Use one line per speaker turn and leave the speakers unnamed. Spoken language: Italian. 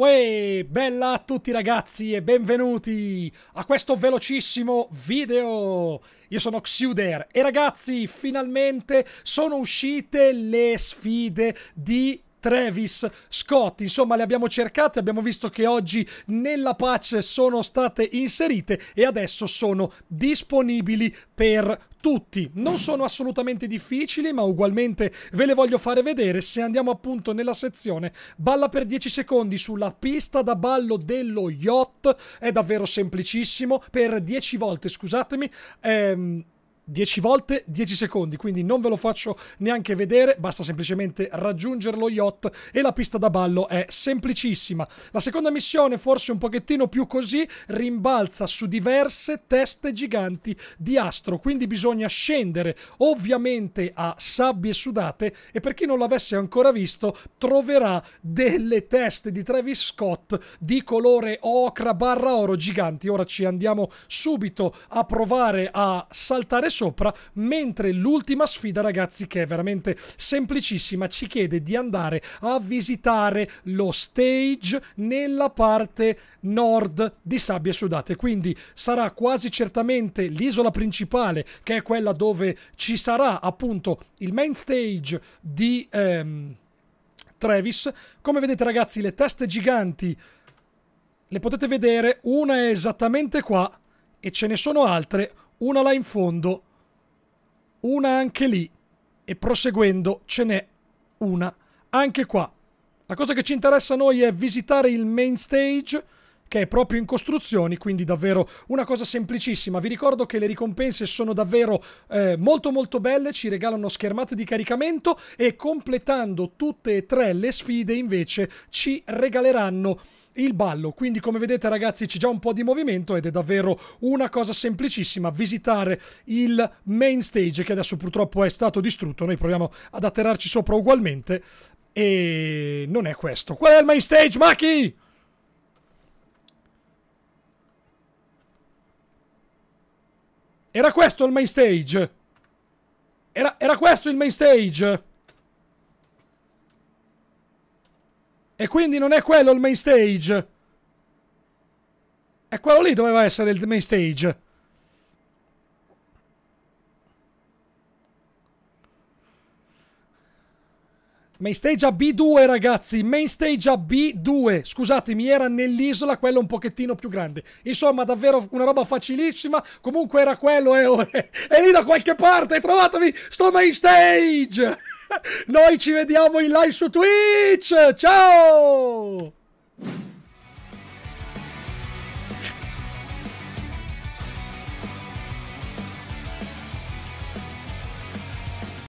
Uè, bella a tutti ragazzi e benvenuti a questo velocissimo video! Io sono Xuder e ragazzi, finalmente sono uscite le sfide di Travis Scott. Insomma, le abbiamo cercate, abbiamo visto che oggi nella patch sono state inserite e adesso sono disponibili per tutti. Non sono assolutamente difficili, ma ugualmente ve le voglio fare vedere se andiamo appunto nella sezione balla per 10 secondi sulla pista da ballo dello yacht. È davvero semplicissimo, per 10 volte, scusatemi. Ehm 10 volte 10 secondi, quindi non ve lo faccio neanche vedere, basta semplicemente raggiungere lo yacht e la pista da ballo è semplicissima. La seconda missione, forse un pochettino più così, rimbalza su diverse teste giganti di astro, quindi bisogna scendere ovviamente a sabbie sudate e per chi non l'avesse ancora visto troverà delle teste di Travis Scott di colore ocra barra oro giganti. Ora ci andiamo subito a provare a saltare su sopra, mentre l'ultima sfida ragazzi che è veramente semplicissima ci chiede di andare a visitare lo stage nella parte nord di Sabbie Sudate, quindi sarà quasi certamente l'isola principale che è quella dove ci sarà appunto il main stage di ehm, Travis. Come vedete ragazzi le teste giganti le potete vedere, una è esattamente qua e ce ne sono altre, una là in fondo una anche lì e proseguendo ce n'è una anche qua. La cosa che ci interessa a noi è visitare il main stage, che è proprio in costruzioni, quindi davvero una cosa semplicissima. Vi ricordo che le ricompense sono davvero eh, molto molto belle, ci regalano schermate di caricamento e completando tutte e tre le sfide invece ci regaleranno il ballo. Quindi come vedete ragazzi c'è già un po' di movimento ed è davvero una cosa semplicissima visitare il main stage che adesso purtroppo è stato distrutto. Noi proviamo ad atterrarci sopra ugualmente e non è questo. Qual è il main stage, Maki? Era questo il main stage? Era, era questo il main stage? E quindi non è quello il main stage? E quello lì doveva essere il main stage. Main stage a B2 ragazzi, main stage a B2, scusatemi era nell'isola quello un pochettino più grande, insomma davvero una roba facilissima, comunque era quello e eh, è lì da qualche parte, trovatemi sto main stage! Noi ci vediamo in live su Twitch, ciao!